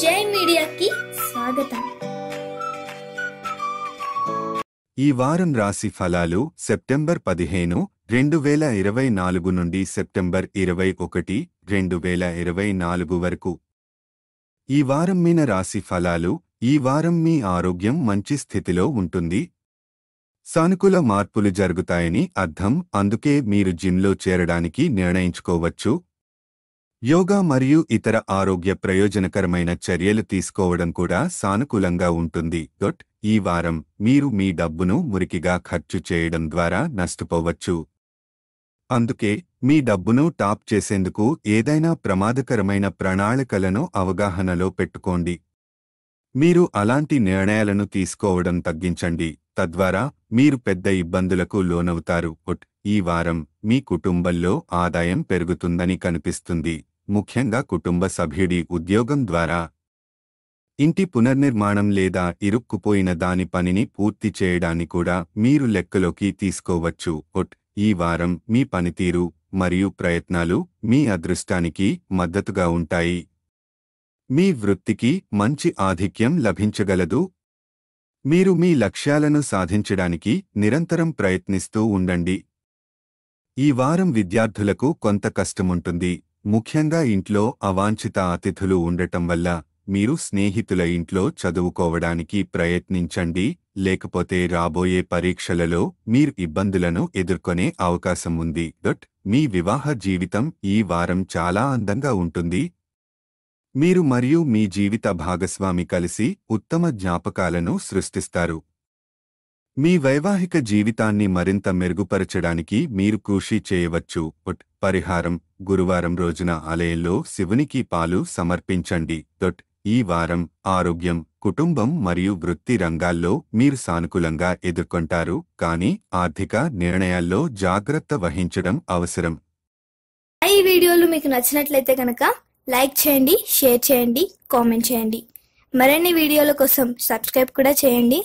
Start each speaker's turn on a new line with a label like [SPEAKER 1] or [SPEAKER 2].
[SPEAKER 1] జై మీడియాకి స్వాగతం ఈ వారం రాశి ఫలాలు సెప్టెంబర్ పదిహేను రెండు వేల ఇరవై నాలుగు నుండి సెప్టెంబర్ ఇరవై ఒకటి రెండు వేల ఇరవై నాలుగు వరకు ఈ వారం మీన రాశి ఫలాలు ఈ వారం మీ ఆరోగ్యం మంచి స్థితిలో ఉంటుంది సానుకూల మార్పులు జరుగుతాయని అర్థం అందుకే మీరు జిమ్లో చేరడానికి నిర్ణయించుకోవచ్చు యోగా మరియు ఇతర ఆరోగ్య ప్రయోజనకరమైన చర్యలు తీసుకోవడం కూడా సానుకూలంగా ఉంటుంది డొట్ ఈ వారం మీరు మీ డబ్బును మురికిగా ఖర్చు చేయడం ద్వారా నష్టపోవచ్చు అందుకే మీ డబ్బును టాప్ చేసేందుకు ఏదైనా ప్రమాదకరమైన ప్రణాళికలను అవగాహనలో పెట్టుకోండి మీరు అలాంటి నిర్ణయాలను తీసుకోవడం తగ్గించండి తద్వారా మీరు పెద్ద ఇబ్బందులకు లోనవుతారు ఈ వారం మీ కుటుంబంలో ఆదాయం పెరుగుతుందని కనిపిస్తుంది ముఖ్యంగా కుటుంబ సభ్యుడి ఉద్యోగం ద్వారా ఇంటి పునర్నిర్మాణం లేదా ఇరుక్కుపోయిన దాని పనిని పూర్తి చేయడాన్ని కూడా మీరు లెక్కలోకి తీసుకోవచ్చు ఒట్ ఈ వారం మీ పనితీరు మరియు ప్రయత్నాలు మీ అదృష్టానికి మద్దతుగా ఉంటాయి మీ వృత్తికి మంచి ఆధిక్యం లభించగలదు మీరు మీ లక్ష్యాలను సాధించడానికి నిరంతరం ప్రయత్నిస్తూ ఉండండి ఈ వారం విద్యార్థులకు కొంత కష్టముంటుంది ముఖ్యంగా ఇంట్లో అవాంఛిత అతిథులు ఉండటం వల్ల మీరు స్నేహితుల ఇంట్లో చదువుకోవడానికి ప్రయత్నించండి లేకపోతే రాబోయే పరీక్షలలో మీరు ఇబ్బందులను ఎదుర్కొనే అవకాశం ఉంది డట్ మీ వివాహ జీవితం ఈ వారం చాలా అందంగా ఉంటుంది మీరు మరియు మీ జీవిత భాగస్వామి కలిసి ఉత్తమ జ్ఞాపకాలను సృష్టిస్తారు మీ వైవాహిక జీవితాన్ని మరింత మెరుగుపరచడానికి మీరు కృషి చేయవచ్చు పరిహారం గురువారం రోజున ఆలయంలో శివునికి పాలు సమర్పించండి దొట్ ఈ వారం ఆరోగ్యం కుటుంబం మరియు వృత్తి రంగాల్లో మీరు సానుకూలంగా ఎదుర్కొంటారు కానీ ఆర్థిక నిర్ణయాల్లో జాగ్రత్త వహించడం అవసరం ఈ వీడియోలు మీకు నచ్చినట్లయితే కనుక లైక్ చేయండి షేర్ చేయండి కామెంట్ చేయండి మరిన్ని వీడియోల కోసం సబ్స్క్రైబ్ కూడా చేయండి